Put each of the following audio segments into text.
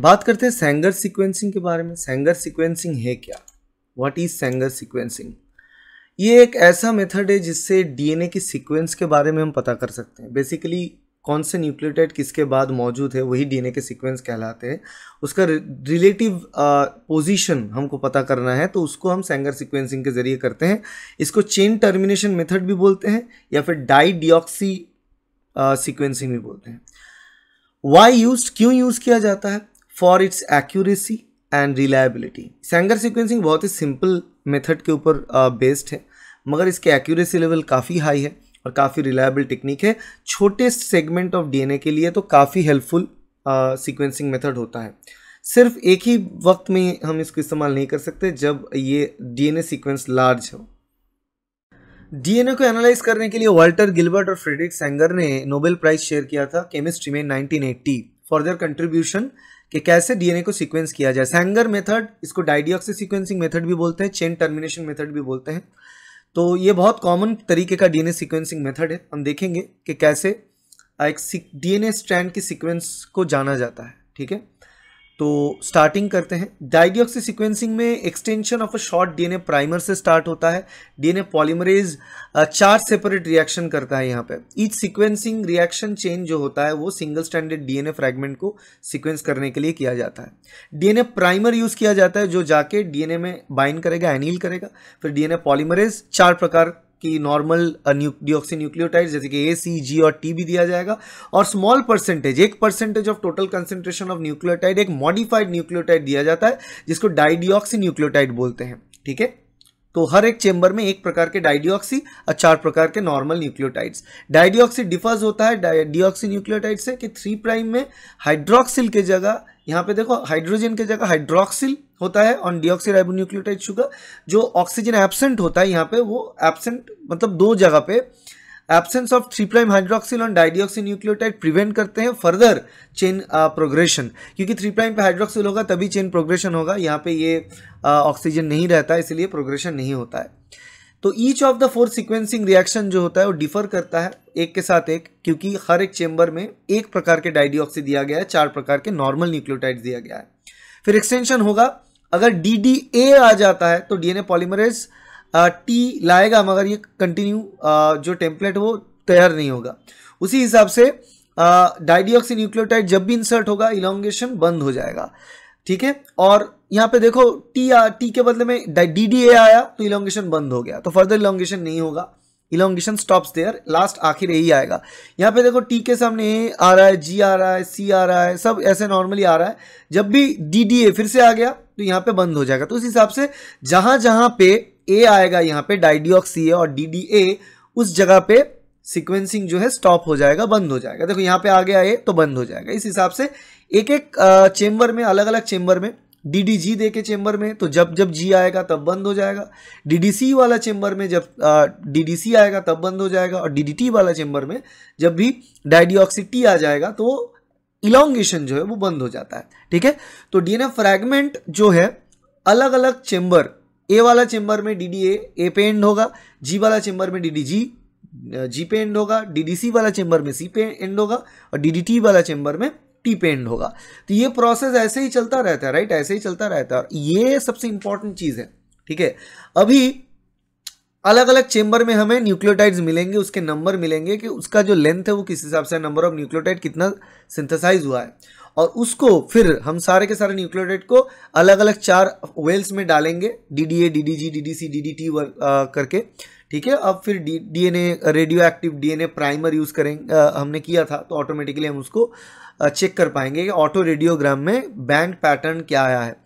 बात करते हैं सेंगर सीक्वेंसिंग के बारे में सेंगर सीक्वेंसिंग है क्या व्हाट इज सेंगर सीक्वेंसिंग ये एक ऐसा मेथड है जिससे डीएनए की सीक्वेंस के बारे में हम पता कर सकते हैं बेसिकली कौन से न्यूक्लियोटाइड किसके बाद मौजूद है वही डीएनए के सीक्वेंस कहलाते हैं उसका रिलेटिव पोजीशन हमको पता करना है तो उसको हम सेंगर सीक्वेंसिंग के ज़रिए करते हैं इसको चेन टर्मिनेशन मेथड भी बोलते हैं या फिर डाई डिऑक्सी सिक्वेंसिंग भी बोलते हैं वाई यूज क्यों यूज़ किया जाता है for its accuracy and reliability Sanger sequencing बहुत ही सिंपल मेथड के ऊपर बेस्ड uh, है मगर इसके एक्यूरेसी लेवल काफ़ी हाई है और काफ़ी रिलायबल टेक्निक है छोटे सेगमेंट ऑफ डीएनए के लिए तो काफ़ी हेल्पफुल सिक्वेंसिंग मेथड होता है सिर्फ एक ही वक्त में हम इसको इस्तेमाल नहीं कर सकते जब ये डीएनए सीक्वेंस लार्ज हो डीएनए को एनालाइज करने के लिए वाल्टर गिलबर्ट और फ्रेडरिक सेंगर ने नोबेल प्राइज शेयर किया था केमिस्ट्री में 1980 फॉर देयर कंट्रीब्यूशन कि कैसे डीएनए को सीक्वेंस किया जाए सैंगर मेथड इसको डाइडियोक्सी सीक्वेंसिंग मेथड भी बोलते हैं चेन टर्मिनेशन मेथड भी बोलते हैं तो ये बहुत कॉमन तरीके का डीएनए सीक्वेंसिंग मेथड है हम देखेंगे कि कैसे एक डीएनए स्ट्रैंड की सीक्वेंस को जाना जाता है ठीक है तो स्टार्टिंग करते हैं डाइडियोक्सी सिक्वेंसिंग में extension of a short DNA primer से स्टार्ट होता है डीएनए पॉलीमरेज चार सेपरेट रिएक्शन करता है यहाँ पे ईच सिक्वेंसिंग रिएक्शन चेन जो होता है वो सिंगल स्टैंडर्ड डीएनए फ्रैगमेंट को सीक्वेंस करने के लिए किया जाता है डीएनए प्राइमर यूज किया जाता है जो जाके डीएनए में बाइंड करेगा एनील करेगा फिर डीएनए पॉलीमरेज चार प्रकार कि नॉर्मल डिऑक्सी न्यूक्लियोटाइड जैसे कि ए सी जी और टी भी दिया जाएगा और स्मॉल परसेंटेज एक percentage of total concentration of nucleotide एक मॉडिफाइड न्यूक्लियोटाइड दिया जाता है जिसको डाइडियोक्सी न्यूक्लियोटाइड बोलते हैं ठीक है तो हर एक चेंबर में एक प्रकार के डाइडियोक्सी और चार प्रकार के नॉर्मल न्यूक्लियोटाइड्स डाइडियोक्सी डिफर्स होता है डिऑक्सी न्यूक्लियोटाइड से कि थ्री प्राइम में हाइड्रोक्सिल के जगह यहाँ पे देखो हाइड्रोजन के जगह हाइड्रोक्सिल होता है ऑन डीऑक्सी राइबोन्यूक्लियोटाइड शुगर जो ऑक्सीजन एबसेंट होता है यहाँ पे वो एबसेंट मतलब दो जगह पे absence of three prime hydroxyl on dideoxy nucleotide prevent करते हैं फर्दर चेन प्रोग्रेशन क्योंकि थ्री प्राइम पे हाइड्रोक्सिल होगा तभी चेन प्रोग्रेशन होगा यहाँ पे ये ऑक्सीजन uh, नहीं रहता है इसलिए प्रोग्रेशन नहीं होता है तो each of the four sequencing reaction जो होता है वो डिफर करता है एक के साथ एक क्योंकि हर एक चेंबर में एक प्रकार के डाइडियोक्सी दिया गया है चार प्रकार के नॉर्मल न्यूक्लियोटाइड दिया गया है फिर एक्सटेंशन होगा अगर डी डी ए आ जाता है तो डीएनए पॉलीमरेज टी लाएगा मगर ये कंटिन्यू जो टेम्पलेट वो तैयार नहीं होगा उसी हिसाब से डाइडियोक्सी न्यूक्लियोटाइड जब भी इंसर्ट होगा इलोंगेशन बंद हो जाएगा ठीक है और यहाँ पे देखो टी आ, टी के बदले में डी डी ए आया तो इलोंगेशन बंद हो गया तो फर्दर इलोंगेशन नहीं होगा इलोंगेशन स्टॉप्स देयर लास्ट आखिर यही आएगा यहाँ पे देखो टी के सामने ए आ रहा है जी आ रहा है सी आ रहा है सब ऐसे नॉर्मली आ रहा है जब भी डी डी ए फिर से आ गया तो यहाँ पे बंद हो जाएगा तो उस हिसाब से जहां जहां पे ए आएगा यहाँ पे डाइडियोक्सी और डी डी ए उस जगह पे सिक्वेंसिंग जो है स्टॉप हो जाएगा बंद हो जाएगा देखो यहाँ पे आ गया ए तो बंद हो जाएगा इस हिसाब से एक एक चेम्बर में अलग अलग चेम्बर में डी डी जी दे के चेम्बर में तो जब जब जी आएगा तब बंद हो जाएगा डी डी सी वाला चेम्बर में जब डी डी सी आएगा तब बंद हो जाएगा और डी डी टी वाला चेम्बर में जब भी डाइडियोक्सी टी आ जाएगा तो इलांगेशन जो है वो बंद हो जाता है ठीक है तो डीएनए फ्रैगमेंट जो है अलग अलग चेंबर ए वाला चेंबर में डी डी ए ए पे एंड होगा जी वाला चेंबर में डी डी जी जी पे एंड होगा डी डी सी वाला चेंबर में सी पे एंड होगा और डी डी टी वाला चेंबर में टी पे एंड होगा तो ये प्रोसेस ऐसे ही चलता रहता है राइट ऐसे ही चलता रहता है और ये सबसे इंपॉर्टेंट चीज़ है ठीक है अभी अलग अलग चेंबर में हमें न्यूक्लियोटाइड्स मिलेंगे उसके नंबर मिलेंगे कि उसका जो लेंथ है वो किस हिसाब से नंबर ऑफ न्यूक्लियोटाइड कितना सिंथेसाइज हुआ है और उसको फिर हम सारे के सारे न्यूक्लियोटाइड को अलग अलग चार वेल्स में डालेंगे D D A D D G D D C D D T करके ठीक है अब फिर D D N A radio active D N A primer use करेंगे हमने किया था तो ऑटोमेटिकली हम उसको चेक कर पाएंगे कि ऑटो रेडियोग्राम में बैंड पैटर्न क्या आया है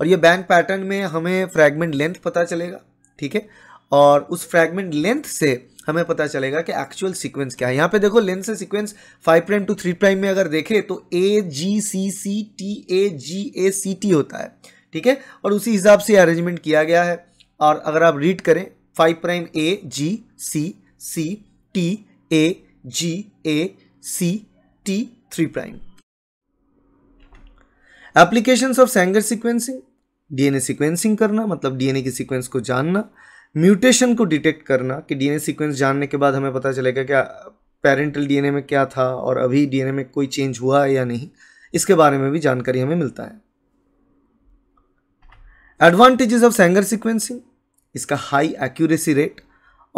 और ये बैंड पैटर्न में हमें फ्रैगमेंट लेंथ पता चलेगा ठीक है और उस फ्रैगमेंट लेंथ से हमें पता चलेगा कि एक्चुअल सीक्वेंस क्या है यहाँ पे देखो लेंथ से sequence five prime to three prime में अगर देखें तो ए G C C T A G A C T होता है ठीक है और उसी हिसाब से अरेंजमेंट किया गया है और अगर आप रीड करें five prime A G C C T A G A C T three prime application of Sanger sequencing DNA sequencing करना मतलब डीएनए की सिक्वेंस को जानना म्यूटेशन को डिटेक्ट करना कि डीएनए सीक्वेंस जानने के बाद हमें पता चलेगा क्या पेरेंटल डीएनए में क्या था और अभी डीएनए में कोई चेंज हुआ है या नहीं इसके बारे में भी जानकारी हमें मिलता है एडवांटेजेस ऑफ सेंगर सीक्वेंसिंग इसका हाई एक्यूरेसी रेट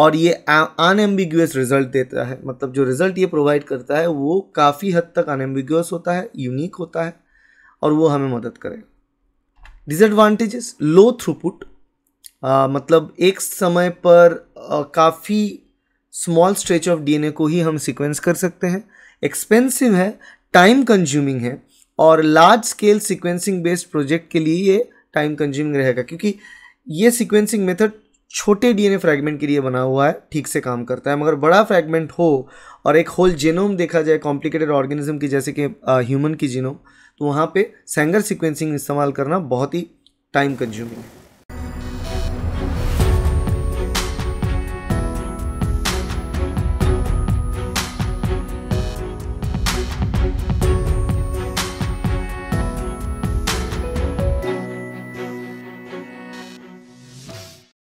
और ये अनएम्बिगुअस रिजल्ट देता है मतलब जो रिजल्ट ये प्रोवाइड करता है वो काफ़ी हद तक अनएम्बिगुअस होता है यूनिक होता है और वो हमें मदद करेगा डिसएडवांटेजेस लो थ्रूपुट आ, मतलब एक समय पर काफ़ी स्मॉल स्ट्रेच ऑफ डीएनए को ही हम सीक्वेंस कर सकते हैं एक्सपेंसिव है टाइम कंज्यूमिंग है और large scale sequencing based project के लिए ये टाइम कंज्यूमिंग रहेगा क्योंकि ये सीक्वेंसिंग मेथड छोटे डीएनए फ्रैगमेंट के लिए बना हुआ है ठीक से काम करता है मगर बड़ा फ्रैगमेंट हो और एक होल जेनोम देखा जाए कॉम्प्लिकेटेड ऑर्गेनिज्म की जैसे कि ह्यूमन की जीनोम तो वहाँ पे सेंगर सीक्वेंसिंग इस्तेमाल करना बहुत ही टाइम कंज्यूमिंग है